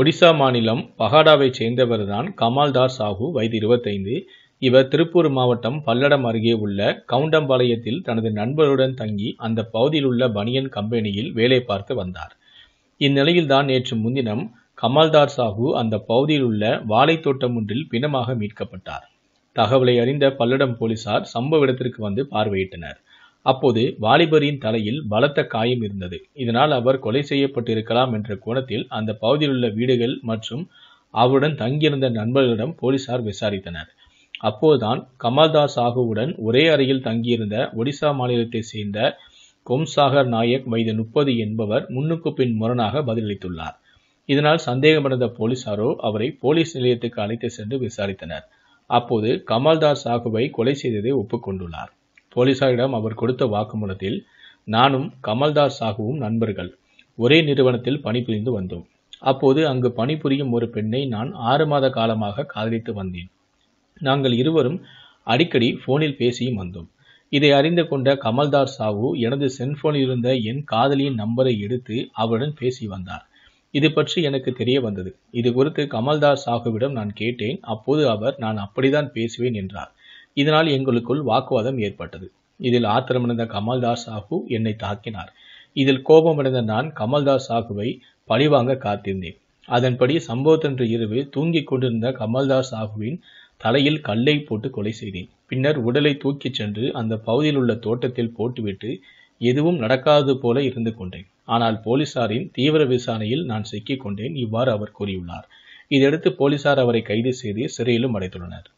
ஒடிசா மாநிலம் பஹாடாவைச் சேர்ந்தவர்தான் கமால்தார் சாஹூ வயது இருபத்தைந்து இவர் திருப்பூர் மாவட்டம் பல்லடம் அருகே உள்ள கவுண்டம்பாளையத்தில் தனது நண்பருடன் தங்கி அந்த பகுதியில் உள்ள பனியன் கம்பெனியில் வேலை பார்த்து வந்தார் இந்நிலையில்தான் நேற்று முன்தினம் கமால்தார் சாஹூ அந்த பகுதியில் உள்ள வாழைத்தோட்டம் ஒன்றில் பிணமாக மீட்கப்பட்டார் தகவலை அறிந்த பல்லடம் போலீசார் சம்பவ இடத்திற்கு வந்து பார்வையிட்டனர் அப்போது வாலிபரின் தலையில் பலத்த காயம் இருந்தது இதனால் அவர் கொலை செய்யப்பட்டிருக்கலாம் என்ற கோணத்தில் அந்த பகுதியிலுள்ள வீடுகள் மற்றும் அவருடன் தங்கியிருந்த நண்பர்களிடம் போலீசார் விசாரித்தனர் அப்போதுதான் கமல்தாஸ் சாகுவுடன் ஒரே அறையில் தங்கியிருந்த ஒடிசா மாநிலத்தை சேர்ந்த கொம்சாகர் நாயக் வயது முப்பது என்பவர் முன்னுக்கு பின் முரணாக பதிலளித்துள்ளார் இதனால் சந்தேகமடைந்த போலீசாரோ அவரை போலீஸ் நிலையத்துக்கு அழைத்து சென்று விசாரித்தனர் அப்போது கமல்தாஸ் சாகுவை கொலை செய்ததை ஒப்புக்கொண்டுள்ளார் போலீசாரிடம் அவர் கொடுத்த வாக்குமூலத்தில் நானும் கமல்தாஸ் சாகுவும் நண்பர்கள் ஒரே நிறுவனத்தில் பணிபுரிந்து வந்தோம் அப்போது அங்கு பணிபுரியும் ஒரு பெண்ணை நான் ஆறு மாத காலமாக காதலித்து வந்தேன் நாங்கள் இருவரும் அடிக்கடி போனில் பேசியும் வந்தோம் இதை அறிந்து கொண்ட கமல்தார் சாவு எனது செல்போனில் இருந்த என் காதலியின் நம்பரை எடுத்து அவருடன் பேசி வந்தார் இது பற்றி எனக்கு தெரிய வந்தது இது குறித்து கமல்தாஸ் சாகுவிடம் நான் கேட்டேன் அப்போது அவர் நான் அப்படிதான் பேசுவேன் என்றார் இதனால் எங்களுக்குள் வாக்குவாதம் ஏற்பட்டது இதில் ஆத்திரமடைந்த கமல்தாஸ் சாஹூ என்னை தாக்கினார் இதில் கோபமடைந்த நான் கமல்தாஸ் சாஹுவை பழிவாங்க காத்திருந்தேன் அதன்படி சம்பவத்தன்று இரவு தூங்கிக் கொண்டிருந்த கமல்தாஸ் சாஹுவின் தலையில் கல்லை போட்டு கொலை செய்தேன் பின்னர் உடலை தூக்கிச் சென்று அந்த பகுதியில் உள்ள தோட்டத்தில் போட்டுவிட்டு எதுவும் நடக்காது போல இருந்து கொண்டேன் ஆனால் போலீசாரின் தீவிர விசாரணையில் நான் சிக்கிக் கொண்டேன் இவ்வாறு அவர் கூறியுள்ளார் இதையடுத்து போலீசார் அவரை கைது செய்து சிறையிலும் அடைத்துள்ளனர்